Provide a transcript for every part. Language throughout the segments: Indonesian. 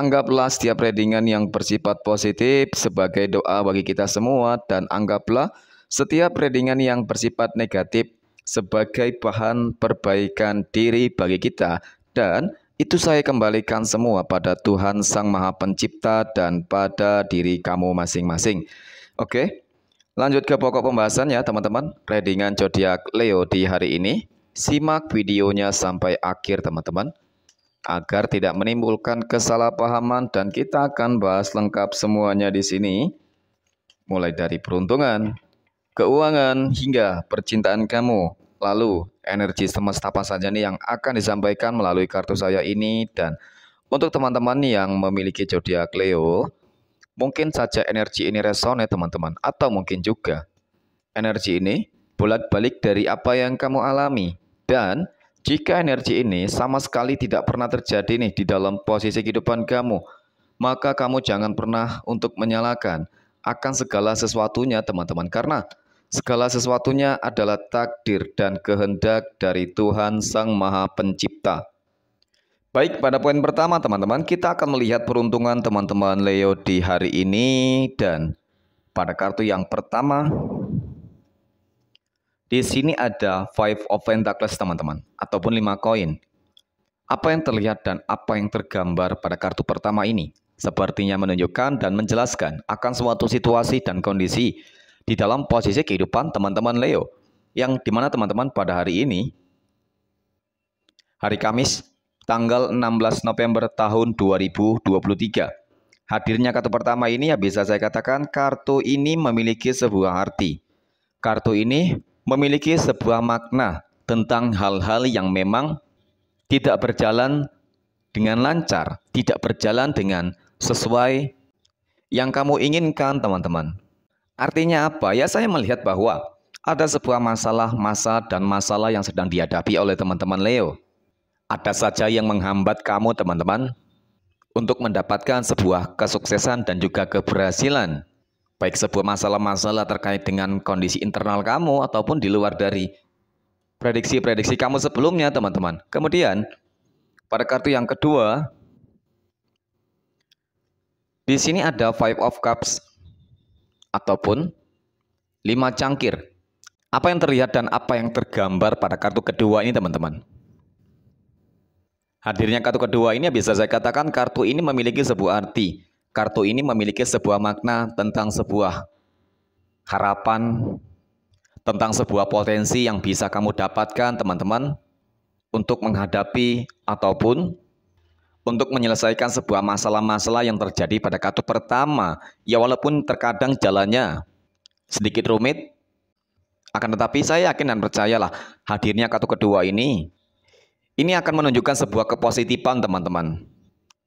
Anggaplah setiap readingan yang bersifat positif sebagai doa bagi kita semua dan anggaplah setiap readingan yang bersifat negatif sebagai bahan perbaikan diri bagi kita dan itu saya kembalikan semua pada Tuhan Sang Maha Pencipta dan pada diri kamu masing-masing. Oke. Lanjut ke pokok pembahasan ya teman-teman. Readingan zodiak Leo di hari ini. Simak videonya sampai akhir teman-teman agar tidak menimbulkan kesalahpahaman dan kita akan bahas lengkap semuanya di sini mulai dari peruntungan, keuangan hingga percintaan kamu. Lalu energi semesta apa saja nih yang akan disampaikan melalui kartu saya ini dan untuk teman-teman yang memiliki zodiak Leo, mungkin saja energi ini resonate teman-teman atau mungkin juga energi ini bolak-balik dari apa yang kamu alami dan jika energi ini sama sekali tidak pernah terjadi nih di dalam posisi kehidupan kamu, maka kamu jangan pernah untuk menyalahkan akan segala sesuatunya teman-teman karena segala sesuatunya adalah takdir dan kehendak dari Tuhan Sang Maha Pencipta. Baik, pada poin pertama teman-teman, kita akan melihat peruntungan teman-teman Leo di hari ini dan pada kartu yang pertama di sini ada Five of Pentacles teman-teman, ataupun 5 koin. Apa yang terlihat dan apa yang tergambar pada kartu pertama ini sepertinya menunjukkan dan menjelaskan akan suatu situasi dan kondisi di dalam posisi kehidupan teman-teman Leo yang dimana teman-teman pada hari ini hari Kamis tanggal 16 November tahun 2023. Hadirnya kartu pertama ini ya bisa saya katakan kartu ini memiliki sebuah arti. Kartu ini memiliki sebuah makna tentang hal-hal yang memang tidak berjalan dengan lancar, tidak berjalan dengan sesuai yang kamu inginkan, teman-teman. Artinya apa? Ya saya melihat bahwa ada sebuah masalah masa dan masalah yang sedang dihadapi oleh teman-teman Leo. Ada saja yang menghambat kamu, teman-teman, untuk mendapatkan sebuah kesuksesan dan juga keberhasilan baik sebuah masalah-masalah terkait dengan kondisi internal kamu ataupun di luar dari prediksi-prediksi kamu sebelumnya, teman-teman. Kemudian, pada kartu yang kedua, di sini ada Five of Cups ataupun lima cangkir. Apa yang terlihat dan apa yang tergambar pada kartu kedua ini, teman-teman? Hadirnya kartu kedua ini ya, bisa saya katakan kartu ini memiliki sebuah arti Kartu ini memiliki sebuah makna tentang sebuah harapan, tentang sebuah potensi yang bisa kamu dapatkan, teman-teman, untuk menghadapi ataupun untuk menyelesaikan sebuah masalah-masalah yang terjadi pada kartu pertama. Ya walaupun terkadang jalannya sedikit rumit, akan tetapi saya yakin dan percayalah hadirnya kartu kedua ini, ini akan menunjukkan sebuah kepositifan teman-teman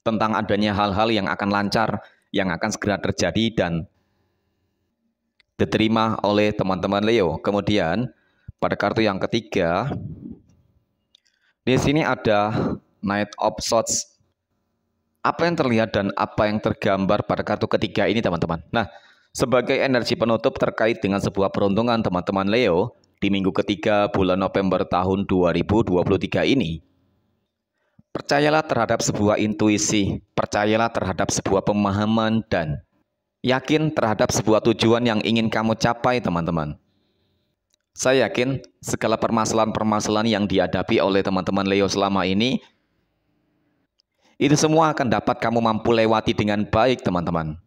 tentang adanya hal-hal yang akan lancar, yang akan segera terjadi dan diterima oleh teman-teman Leo. Kemudian pada kartu yang ketiga, di sini ada Knight of Swords. Apa yang terlihat dan apa yang tergambar pada kartu ketiga ini teman-teman? Nah, sebagai energi penutup terkait dengan sebuah peruntungan teman-teman Leo di minggu ketiga bulan November tahun 2023 ini, Percayalah terhadap sebuah intuisi, percayalah terhadap sebuah pemahaman, dan yakin terhadap sebuah tujuan yang ingin kamu capai, teman-teman. Saya yakin segala permasalahan-permasalahan yang dihadapi oleh teman-teman Leo selama ini, itu semua akan dapat kamu mampu lewati dengan baik, teman-teman.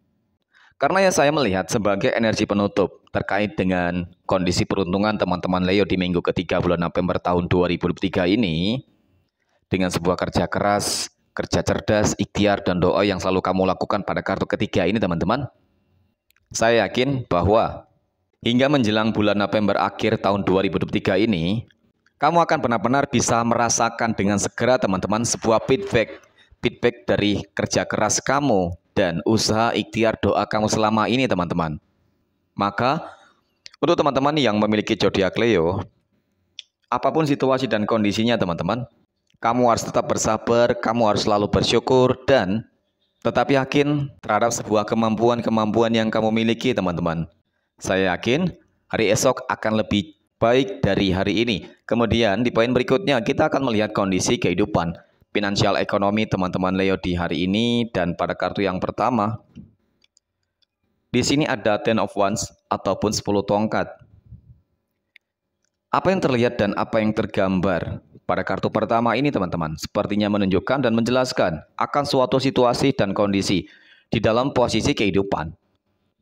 Karena ya saya melihat sebagai energi penutup terkait dengan kondisi peruntungan teman-teman Leo di minggu ketiga bulan November tahun 2023 ini, dengan sebuah kerja keras, kerja cerdas, ikhtiar, dan doa yang selalu kamu lakukan pada kartu ketiga ini teman-teman, saya yakin bahwa hingga menjelang bulan November akhir tahun 2023 ini, kamu akan benar-benar bisa merasakan dengan segera teman-teman sebuah feedback feedback dari kerja keras kamu dan usaha ikhtiar doa kamu selama ini teman-teman. Maka untuk teman-teman yang memiliki zodiak Leo, apapun situasi dan kondisinya teman-teman, kamu harus tetap bersabar, kamu harus selalu bersyukur, dan tetap yakin terhadap sebuah kemampuan-kemampuan yang kamu miliki, teman-teman. Saya yakin hari esok akan lebih baik dari hari ini. Kemudian di poin berikutnya kita akan melihat kondisi kehidupan finansial ekonomi teman-teman Leo di hari ini dan pada kartu yang pertama di sini ada ten of wands ataupun 10 tongkat. Apa yang terlihat dan apa yang tergambar pada kartu pertama ini teman-teman, sepertinya menunjukkan dan menjelaskan akan suatu situasi dan kondisi di dalam posisi kehidupan.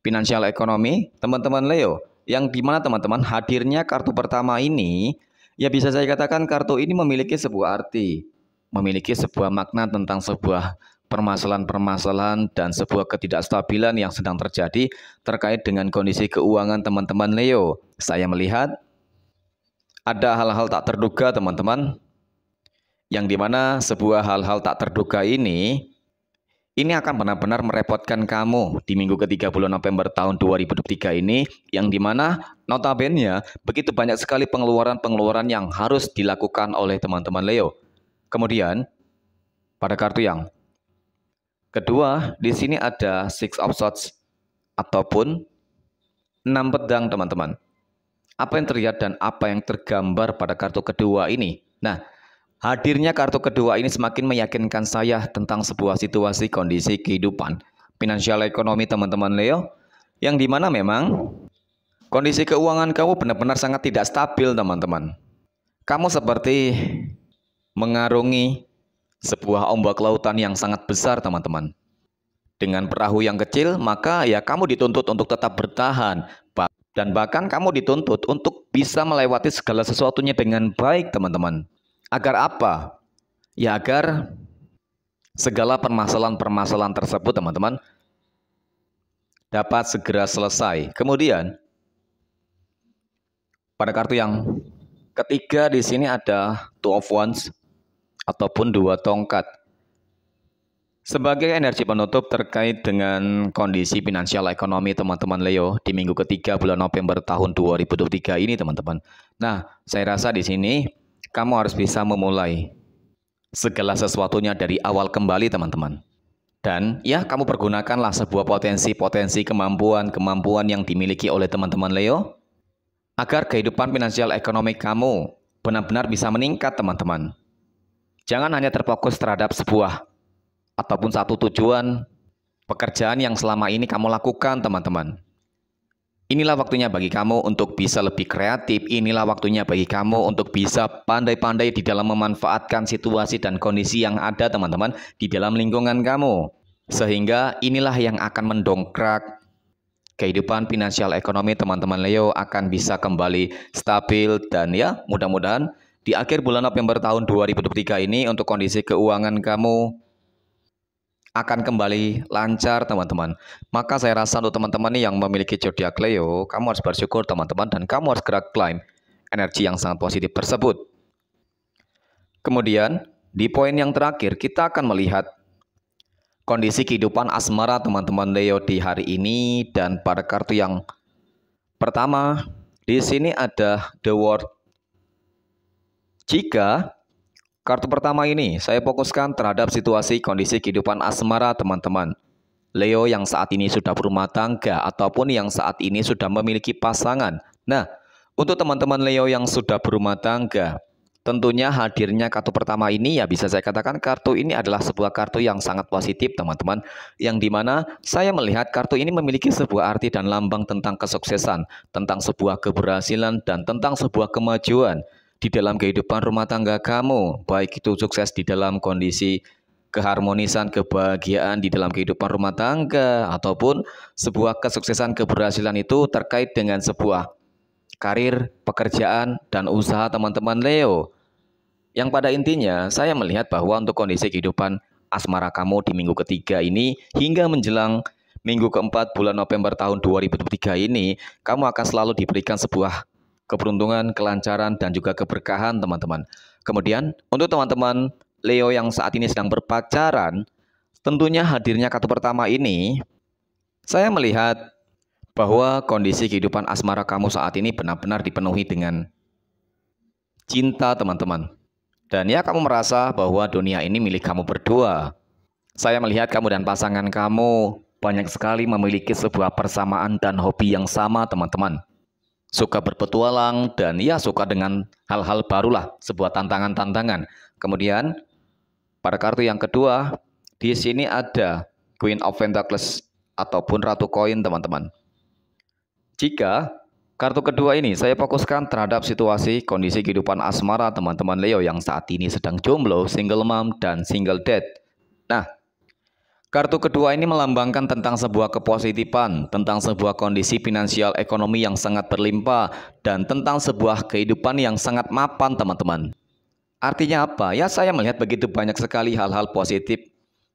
Finansial ekonomi, teman-teman Leo, yang dimana teman-teman hadirnya kartu pertama ini, ya bisa saya katakan kartu ini memiliki sebuah arti, memiliki sebuah makna tentang sebuah permasalahan-permasalahan dan sebuah ketidakstabilan yang sedang terjadi terkait dengan kondisi keuangan teman-teman Leo. Saya melihat ada hal-hal tak terduga teman-teman yang dimana sebuah hal-hal tak terduga ini ini akan benar-benar merepotkan kamu di minggu ketiga bulan November tahun 2023 ini yang dimana notabene ya, begitu banyak sekali pengeluaran-pengeluaran yang harus dilakukan oleh teman-teman Leo. Kemudian pada kartu yang kedua di sini ada six of swords ataupun enam pedang teman-teman apa yang terlihat dan apa yang tergambar pada kartu kedua ini. Nah, hadirnya kartu kedua ini semakin meyakinkan saya tentang sebuah situasi kondisi kehidupan finansial ekonomi teman-teman Leo yang dimana memang kondisi keuangan kamu benar-benar sangat tidak stabil teman-teman. Kamu seperti mengarungi sebuah ombak lautan yang sangat besar teman-teman. Dengan perahu yang kecil, maka ya kamu dituntut untuk tetap bertahan, dan bahkan kamu dituntut untuk bisa melewati segala sesuatunya dengan baik, teman-teman. Agar apa? Ya agar segala permasalahan-permasalahan tersebut, teman-teman, dapat segera selesai. Kemudian, pada kartu yang ketiga di sini ada two of wands ataupun dua tongkat. Sebagai energi penutup terkait dengan kondisi finansial ekonomi teman-teman Leo di minggu ketiga bulan November tahun 2023 ini teman-teman. Nah, saya rasa di sini kamu harus bisa memulai segala sesuatunya dari awal kembali teman-teman. Dan ya kamu pergunakanlah sebuah potensi-potensi kemampuan-kemampuan yang dimiliki oleh teman-teman Leo agar kehidupan finansial ekonomi kamu benar-benar bisa meningkat teman-teman. Jangan hanya terfokus terhadap sebuah ataupun satu tujuan pekerjaan yang selama ini kamu lakukan, teman-teman. Inilah waktunya bagi kamu untuk bisa lebih kreatif. Inilah waktunya bagi kamu untuk bisa pandai-pandai di dalam memanfaatkan situasi dan kondisi yang ada, teman-teman, di dalam lingkungan kamu. Sehingga inilah yang akan mendongkrak kehidupan finansial ekonomi teman-teman Leo akan bisa kembali stabil dan ya mudah-mudahan di akhir bulan November tahun 2023 ini untuk kondisi keuangan kamu akan kembali lancar teman-teman. Maka saya rasa untuk teman-teman yang memiliki zodiak Leo, kamu harus bersyukur teman-teman dan kamu harus gerak climb energi yang sangat positif tersebut. Kemudian di poin yang terakhir kita akan melihat kondisi kehidupan asmara teman-teman Leo di hari ini dan pada kartu yang pertama di sini ada the word jika Kartu pertama ini saya fokuskan terhadap situasi kondisi kehidupan asmara teman-teman. Leo yang saat ini sudah berumah tangga ataupun yang saat ini sudah memiliki pasangan. Nah, untuk teman-teman Leo yang sudah berumah tangga, tentunya hadirnya kartu pertama ini ya bisa saya katakan kartu ini adalah sebuah kartu yang sangat positif teman-teman. Yang dimana saya melihat kartu ini memiliki sebuah arti dan lambang tentang kesuksesan, tentang sebuah keberhasilan, dan tentang sebuah kemajuan di dalam kehidupan rumah tangga kamu, baik itu sukses di dalam kondisi keharmonisan, kebahagiaan di dalam kehidupan rumah tangga ataupun sebuah kesuksesan keberhasilan itu terkait dengan sebuah karir, pekerjaan dan usaha teman-teman Leo. Yang pada intinya saya melihat bahwa untuk kondisi kehidupan asmara kamu di minggu ketiga ini hingga menjelang minggu keempat bulan November tahun 2023 ini kamu akan selalu diberikan sebuah keberuntungan, kelancaran, dan juga keberkahan teman-teman. Kemudian untuk teman-teman Leo yang saat ini sedang berpacaran, tentunya hadirnya kartu pertama ini, saya melihat bahwa kondisi kehidupan asmara kamu saat ini benar-benar dipenuhi dengan cinta teman-teman. Dan ya kamu merasa bahwa dunia ini milik kamu berdua. Saya melihat kamu dan pasangan kamu banyak sekali memiliki sebuah persamaan dan hobi yang sama teman-teman suka berpetualang, dan ya suka dengan hal-hal barulah, sebuah tantangan-tantangan. Kemudian, pada kartu yang kedua, di sini ada Queen of Pentacles ataupun Ratu Koin, teman-teman. Jika kartu kedua ini saya fokuskan terhadap situasi kondisi kehidupan asmara teman-teman Leo yang saat ini sedang jomblo, single mom, dan single dad. Nah, Kartu kedua ini melambangkan tentang sebuah kepositifan, tentang sebuah kondisi finansial ekonomi yang sangat berlimpah, dan tentang sebuah kehidupan yang sangat mapan teman-teman. Artinya apa? Ya saya melihat begitu banyak sekali hal-hal positif,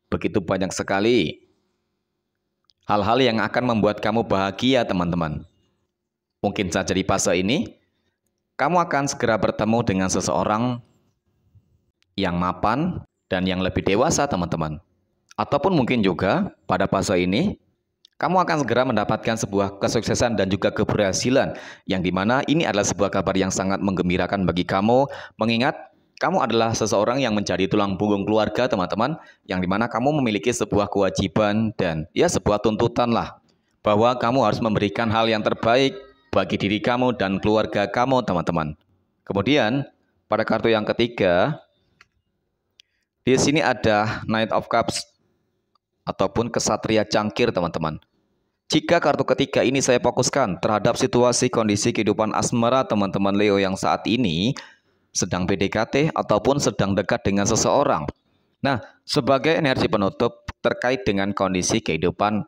begitu banyak sekali hal-hal yang akan membuat kamu bahagia teman-teman. Mungkin saja di fase ini, kamu akan segera bertemu dengan seseorang yang mapan dan yang lebih dewasa teman-teman. Ataupun mungkin juga pada fase ini, kamu akan segera mendapatkan sebuah kesuksesan dan juga keberhasilan, yang dimana ini adalah sebuah kabar yang sangat menggembirakan bagi kamu, mengingat kamu adalah seseorang yang menjadi tulang punggung keluarga, teman-teman, yang dimana kamu memiliki sebuah kewajiban dan ya sebuah tuntutan lah, bahwa kamu harus memberikan hal yang terbaik bagi diri kamu dan keluarga kamu, teman-teman. Kemudian, pada kartu yang ketiga, di sini ada Knight of Cups ataupun kesatria cangkir teman-teman. Jika kartu ketiga ini saya fokuskan terhadap situasi kondisi kehidupan asmara teman-teman Leo yang saat ini sedang PDKT ataupun sedang dekat dengan seseorang. Nah, sebagai energi penutup terkait dengan kondisi kehidupan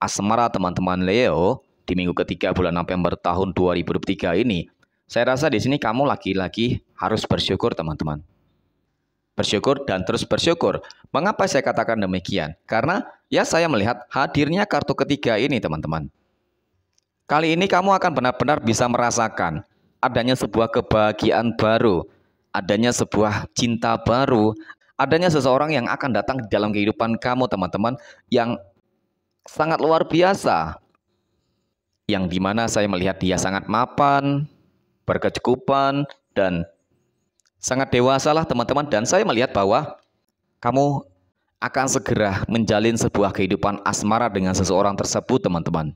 asmara teman-teman Leo di minggu ketiga bulan November tahun 2023 ini, saya rasa di sini kamu lagi-lagi harus bersyukur teman-teman bersyukur dan terus bersyukur. Mengapa saya katakan demikian? Karena ya saya melihat hadirnya kartu ketiga ini teman-teman. Kali ini kamu akan benar-benar bisa merasakan adanya sebuah kebahagiaan baru, adanya sebuah cinta baru, adanya seseorang yang akan datang di dalam kehidupan kamu teman-teman yang sangat luar biasa. Yang dimana saya melihat dia sangat mapan, berkecukupan, dan sangat dewasa lah teman-teman dan saya melihat bahwa kamu akan segera menjalin sebuah kehidupan asmara dengan seseorang tersebut teman-teman.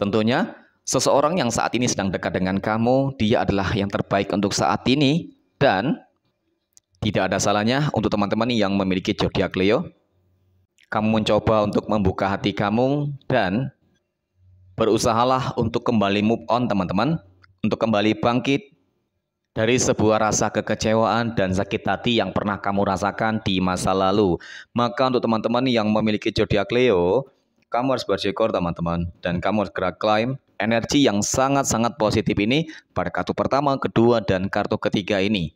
Tentunya seseorang yang saat ini sedang dekat dengan kamu, dia adalah yang terbaik untuk saat ini dan tidak ada salahnya untuk teman-teman yang memiliki zodiak Leo. Kamu mencoba untuk membuka hati kamu dan berusahalah untuk kembali move on teman-teman, untuk kembali bangkit dari sebuah rasa kekecewaan dan sakit hati yang pernah kamu rasakan di masa lalu. Maka untuk teman-teman yang memiliki zodiak Leo, kamu harus bersyukur teman-teman dan kamu harus gerak climb energi yang sangat-sangat positif ini pada kartu pertama, kedua, dan kartu ketiga ini.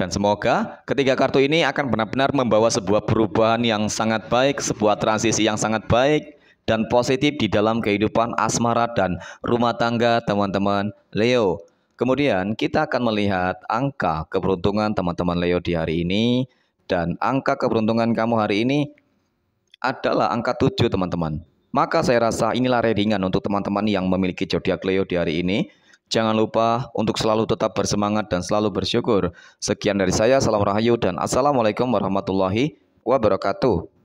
Dan semoga ketiga kartu ini akan benar-benar membawa sebuah perubahan yang sangat baik, sebuah transisi yang sangat baik dan positif di dalam kehidupan asmara dan rumah tangga teman-teman Leo. Kemudian kita akan melihat angka keberuntungan teman-teman Leo di hari ini dan angka keberuntungan kamu hari ini adalah angka 7 teman-teman. Maka saya rasa inilah readingan untuk teman-teman yang memiliki zodiak Leo di hari ini. Jangan lupa untuk selalu tetap bersemangat dan selalu bersyukur. Sekian dari saya, salam rahayu dan assalamualaikum warahmatullahi wabarakatuh.